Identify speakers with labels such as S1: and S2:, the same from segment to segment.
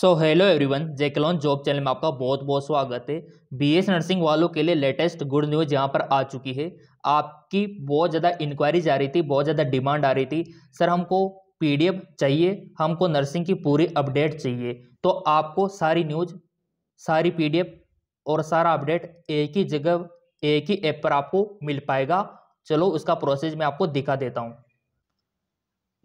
S1: सो hello everyone जैकलॉन job channel में आपका बहुत बहुत स्वागत है बीएस नर्सिंग वालों के लिए लेटेस्ट गुड न्यूज़ यहाँ पर आ चुकी है आपकी बहुत ज़्यादा इंक्वायरीज आ रही थी बहुत ज़्यादा डिमांड आ रही थी सर हमको पीडीएफ चाहिए हमको नर्सिंग की पूरी अपडेट चाहिए तो आपको सारी न्यूज सारी एफ और सारा अपडेट एक ही जगह एक ही ऐप पर आपको मिल पाएगा चलो उसका प्रोसेस मैं आपको दिखा देता हूँ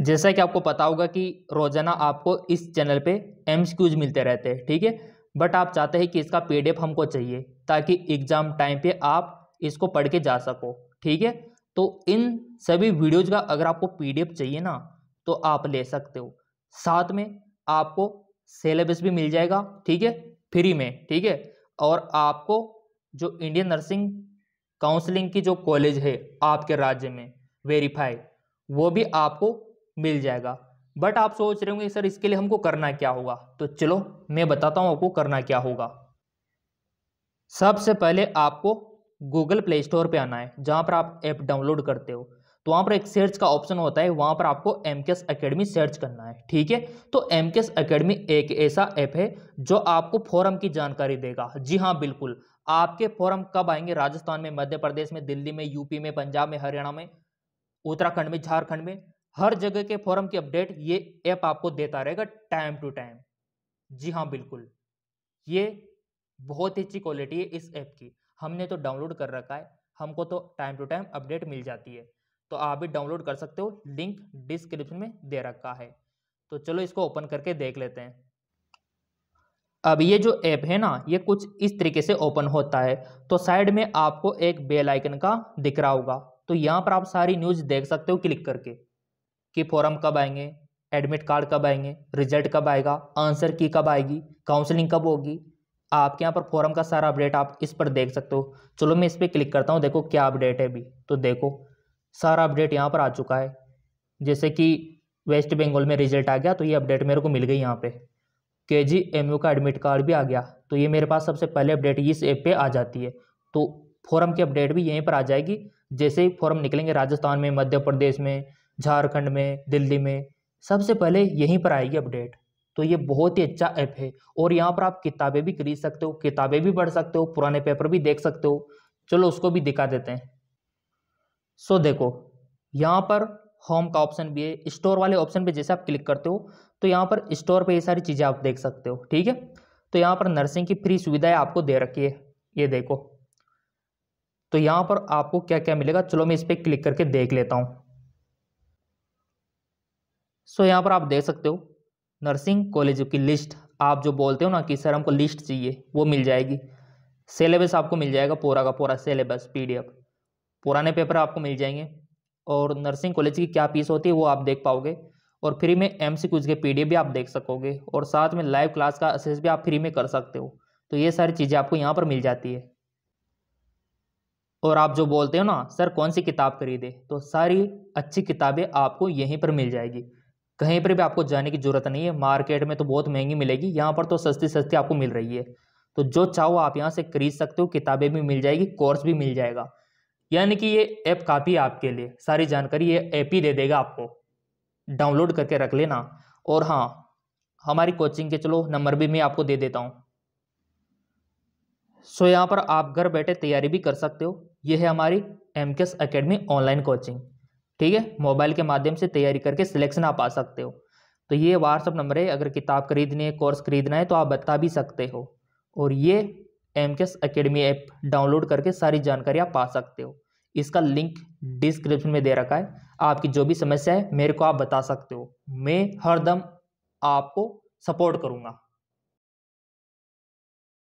S1: जैसा कि आपको पता होगा कि रोजाना आपको इस चैनल पे एमसीक्यूज मिलते रहते हैं ठीक है बट आप चाहते हैं कि इसका एफ हमको चाहिए ताकि एग्ज़ाम टाइम पे आप इसको पढ़ के जा सको ठीक है तो इन सभी वीडियोज का अगर आपको एफ चाहिए ना तो आप ले सकते हो साथ में आपको सिलेबस भी मिल जाएगा ठीक है फ्री में ठीक है और आपको जो इंडियन नर्सिंग काउंसलिंग की जो कॉलेज है आपके राज्य में वेरीफाई वो भी आपको मिल जाएगा बट आप सोच रहे होंगे सर इसके लिए हमको करना क्या होगा तो चलो मैं बताता हूँ आपको करना क्या होगा सबसे पहले आपको गूगल प्ले स्टोर पर आना है जहाँ पर आप ऐप डाउनलोड करते हो तो वहाँ पर एक सर्च का ऑप्शन होता है वहाँ पर आपको एम के एस अकेडमी सर्च करना है ठीक है तो एम के एस अकेडमी एक ऐसा ऐप है जो आपको फॉरम की जानकारी देगा जी हाँ बिल्कुल आपके फॉरम कब आएंगे राजस्थान में मध्य प्रदेश में दिल्ली में यूपी में पंजाब में हरियाणा में उत्तराखंड में झारखंड में हर जगह के फॉरम की अपडेट ये ऐप आपको देता रहेगा टाइम टू टाइम जी हाँ बिल्कुल ये बहुत ही अच्छी क्वालिटी है इस ऐप की हमने तो डाउनलोड कर रखा है हमको तो टाइम टू टाइम अपडेट मिल जाती है तो आप भी डाउनलोड कर सकते हो लिंक डिस्क्रिप्शन में दे रखा है तो चलो इसको ओपन करके देख लेते हैं अब ये जो ऐप है ना ये कुछ इस तरीके से ओपन होता है तो साइड में आपको एक बेल आइकन का दिख रहा होगा तो यहाँ पर आप सारी न्यूज़ देख सकते हो क्लिक करके कि फॉर्म कब आएंगे एडमिट कार्ड कब आएंगे रिजल्ट कब आएगा आंसर की कब आएगी काउंसलिंग कब होगी आपके यहाँ पर फॉर्म का सारा अपडेट आप इस पर देख सकते हो चलो मैं इस पर क्लिक करता हूँ देखो क्या अपडेट है अभी तो देखो सारा अपडेट यहाँ पर आ चुका है जैसे कि वेस्ट बंगाल में रिजल्ट आ गया तो ये अपडेट मेरे को मिल गई यहाँ पे के जी एम यू का एडमिट कार्ड भी आ गया तो ये मेरे पास सबसे पहले अपडेट इस ऐप पे आ जाती है तो फॉर्म की अपडेट भी यहीं पर आ जाएगी जैसे ही फॉर्म निकलेंगे राजस्थान में मध्य प्रदेश में झारखंड में दिल्ली में सबसे पहले यहीं पर आएगी अपडेट तो ये बहुत ही अच्छा ऐप है और यहाँ पर आप किताबें भी खरीद सकते हो किताबें भी पढ़ सकते हो पुराने पेपर भी देख सकते हो चलो उसको भी दिखा देते हैं सो देखो यहाँ पर होम का ऑप्शन भी है स्टोर वाले ऑप्शन पे जैसे आप क्लिक करते हो तो यहाँ पर स्टोर पे ये सारी चीज़ें आप देख सकते हो ठीक है तो यहाँ पर नर्सिंग की फ्री सुविधाएं आपको दे रखी है ये देखो तो यहाँ पर आपको क्या क्या मिलेगा चलो मैं इस पर क्लिक करके देख लेता हूँ सो यहाँ पर आप देख सकते हो नर्सिंग कॉलेज की लिस्ट आप जो बोलते हो ना कि सर हमको लिस्ट चाहिए वो मिल जाएगी सिलेबस आपको मिल जाएगा पूरा का पूरा सिलेबस पीडीएफ पुराने पेपर आपको मिल जाएंगे और नर्सिंग कॉलेज की क्या फीस होती है वो आप देख पाओगे और फ्री में एम सी के पी भी आप देख सकोगे और साथ में लाइव क्लास का असेस भी आप फ्री में कर सकते हो तो ये सारी चीज़ें आपको यहाँ पर मिल जाती है और आप जो बोलते हो ना सर कौन सी किताब खरीदे तो सारी अच्छी किताबें आपको यहीं पर मिल जाएगी कहीं पर भी आपको जाने की ज़रूरत नहीं है मार्केट में तो बहुत महंगी मिलेगी यहाँ पर तो सस्ती सस्ती आपको मिल रही है तो जो चाहो आप यहाँ से खरीद सकते हो किताबें भी मिल जाएगी कोर्स भी मिल जाएगा यानी कि ये ऐप काफ़ी आपके लिए सारी जानकारी ये ऐप ही दे देगा आपको डाउनलोड करके रख लेना और हाँ हमारी कोचिंग के चलो नंबर भी मैं आपको दे देता हूँ सो यहाँ पर आप घर बैठे तैयारी भी कर सकते हो ये है हमारी एम के एस अकेडमी ऑनलाइन कोचिंग ठीक है मोबाइल के माध्यम से तैयारी करके सिलेक्शन आप आ सकते हो तो ये व्हाट्सअप नंबर है अगर किताब खरीदनी है कोर्स खरीदना है तो आप बता भी सकते हो और ये एम के अकेडमी ऐप डाउनलोड करके सारी जानकारी आप पा सकते हो इसका लिंक डिस्क्रिप्शन में दे रखा है आपकी जो भी समस्या है मेरे को आप बता सकते हो मैं हरदम आपको सपोर्ट करूँगा